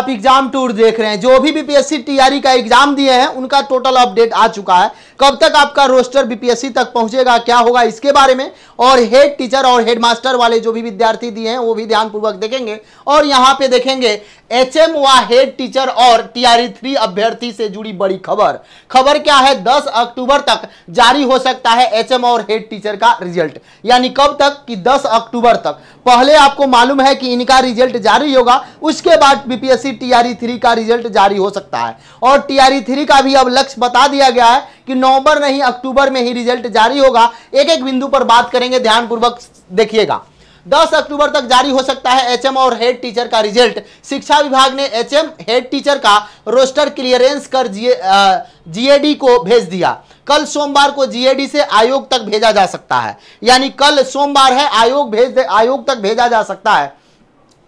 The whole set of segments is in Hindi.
आप एग्जाम टूर देख रहे हैं जो भी बीपीएससी तैयारी e का एग्जाम दिए हैं उनका टोटल अपडेट आ चुका है कब तक आपका रोस्टर बीपीएससी तक पहुंचेगा क्या होगा इसके बारे में और हेड टीचर और हेडमास्टर वाले जो भी विद्यार्थी दिए हैं वो भी ध्यानपूर्वक देखेंगे और यहाँ पे देखेंगे एच एम हेड टीचर और टीआरई थ्री e अभ्यर्थी से जुड़ी बड़ी खबर खबर क्या है दस अक्टूबर तक जारी हो सकता है एच और हेड टीचर का रिजल्ट यानी कब तक कि दस अक्टूबर तक पहले आपको मालूम है कि इनका रिजल्ट जारी होगा उसके बाद बीपीएससी सी टीआरई थ्री का रिजल्ट जारी हो सकता है और टीआरई थ्री का भी अब लक्ष्य बता दिया गया है कि नवंबर नहीं अक्टूबर में ही रिजल्ट जारी होगा एक एक बिंदु पर बात करेंगे ध्यानपूर्वक देखिएगा 10 अक्टूबर तक जारी हो सकता है एचएम और हेड टीचर का रिजल्ट शिक्षा विभाग ने एचएम हेड टीचर का रोस्टर क्लियरेंस कर जीएडी को भेज दिया कल सोमवार को जीएडी से आयोग तक भेजा जा सकता है यानी कल सोमवार है आयोग भेज आयोग तक भेजा जा सकता है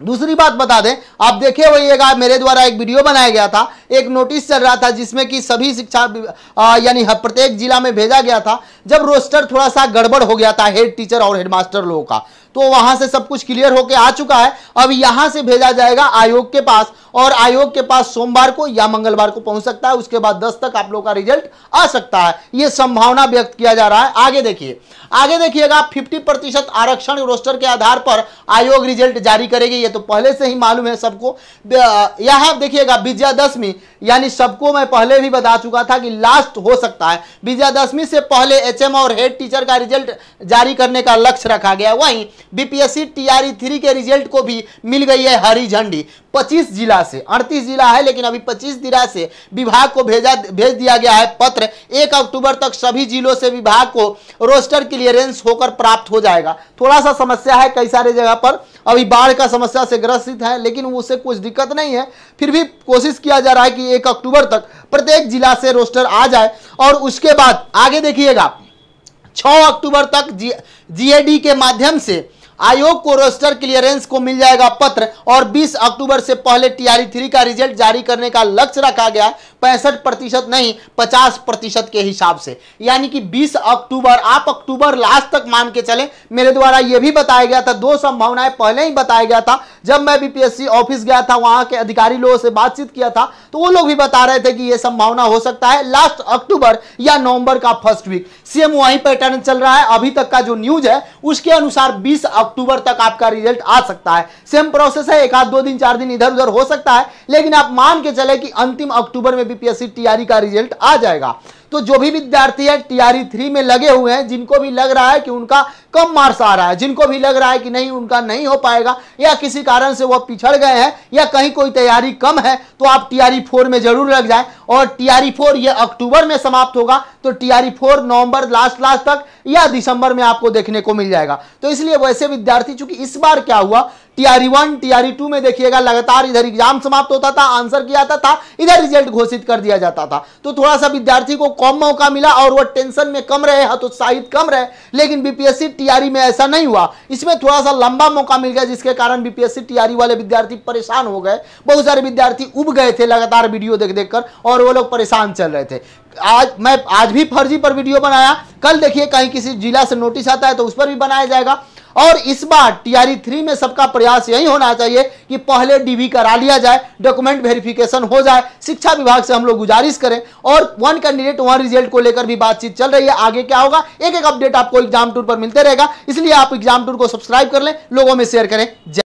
दूसरी बात बता दें आप देखे होइएगा मेरे द्वारा एक वीडियो बनाया गया था एक नोटिस चल रहा था जिसमें कि सभी शिक्षा यानी प्रत्येक जिला में भेजा गया था जब रोस्टर थोड़ा सा गड़बड़ हो गया था हेड टीचर और हेडमास्टर लोगों का तो वहां से सब कुछ क्लियर होकर आ चुका है अब यहां से भेजा जाएगा आयोग के पास और आयोग के पास सोमवार को या मंगलवार को पहुंच सकता है उसके बाद दस तक आप लोगों का रिजल्ट आ सकता है यह संभावना व्यक्त किया जा रहा है आगे देखिए आगे देखिएगा 50 प्रतिशत आरक्षण रोस्टर के आधार पर आयोग रिजल्ट जारी करेगी ये तो पहले से ही मालूम है सबको यहां देखिएगा विजयादशमी यानी सबको मैं पहले भी बता चुका था कि लास्ट हो सकता है विजयादशमी से पहले एचएम और हेड टीचर का रिजल्ट जारी करने का लक्ष्य रखा गया वहीं बीपीएससी टीआरई थ्री के रिजल्ट को भी मिल गई है हरी झंडी 25 जिला से 38 जिला है लेकिन अभी 25 जिला से विभाग को भेजा भेज दिया गया है पत्र एक अक्टूबर तक सभी जिलों से विभाग को रोस्टर क्लियरेंस होकर प्राप्त हो जाएगा थोड़ा सा समस्या है कई सारे जगह पर अभी बाढ़ का समस्या से ग्रसित है लेकिन उससे कुछ दिक्कत नहीं है फिर भी कोशिश किया जा रहा है कि एक अक्टूबर तक प्रत्येक जिला से रोस्टर आ जाए और उसके बाद आगे देखिएगा छ अक्टूबर तक जी जीएडी के माध्यम से आयोग को रोस्टर क्लियरेंस को मिल जाएगा पत्र और 20 अक्टूबर से पहले टीआरई थ्री e का रिजल्ट जारी करने का लक्ष्य रखा गया पैंसठ प्रतिशत नहीं पचास प्रतिशत के हिसाब से यानी कि 20 अक्टूबर आप अक्टूबर लास्ट तक मान के चले मेरे द्वारा यह भी बताया गया था दो संभावनाएं पहले ही बताया गया था जब मैं बीपीएससी ऑफिस गया था वहां के अधिकारी लोगों से बातचीत किया था तो वो लोग भी बता रहे थे कि यह संभावना हो सकता है लास्ट अक्टूबर या नवंबर का फर्स्ट वीक सेम पर पैटर्न चल रहा है अभी तक का जो न्यूज है उसके अनुसार बीस अक्टूबर तक आपका रिजल्ट आ सकता है सेम प्रोसेस है एक आध दो दिन चार दिन इधर उधर हो सकता है लेकिन आप मान के चले कि अंतिम अक्टूबर में बीपीएससी तैयारी e का रिजल्ट आ जाएगा तो जो भी विद्यार्थी है टीआरई थ्री में लगे हुए हैं जिनको भी लग रहा है कि उनका कम मार्क्स आ रहा है जिनको भी लग रहा है कि नहीं उनका नहीं हो पाएगा या किसी कारण से वह पिछड़ गए हैं या कहीं कोई तैयारी कम है तो आप टीआरई फोर में जरूर लग जाए और टीआरई फोर यह अक्टूबर में समाप्त होगा तो टीआरई फोर नवंबर लास्ट लास्ट तक या दिसंबर में आपको देखने को मिल जाएगा तो इसलिए वैसे विद्यार्थी चूंकि इस बार क्या हुआ टीआरई वन टीआरई टू में देखिएगा लगातार इधर एग्जाम समाप्त होता था आंसर किया जाता था इधर रिजल्ट घोषित कर दिया जाता था तो थोड़ा सा विद्यार्थी को कम मौका मिला और वह टेंशन में कम रहे हतोत्साहित कम रहे लेकिन बीपीएससी टीआरई में ऐसा नहीं हुआ इसमें थोड़ा सा लंबा मौका मिल गया जिसके कारण बीपीएससी टीआरई वाले विद्यार्थी परेशान हो गए बहुत सारे विद्यार्थी उब गए थे लगातार वीडियो देख देख कर और वो लोग परेशान चल रहे थे आज मैं आज भी फर्जी पर वीडियो बनाया कल देखिए कहीं किसी जिला से नोटिस आता है तो उस पर भी बनाया जाएगा और इस बार टीआरई थ्री में सबका प्रयास यही होना चाहिए कि पहले डीवी करा लिया जाए डॉक्यूमेंट वेरिफिकेशन हो जाए शिक्षा विभाग से हम लोग गुजारिश करें और वन कैंडिडेट वन रिजल्ट को लेकर भी बातचीत चल रही है आगे क्या होगा एक एक अपडेट आपको एग्जाम टूर पर मिलते रहेगा इसलिए आप एग्जाम टूर को सब्सक्राइब कर लें लोगों में शेयर करें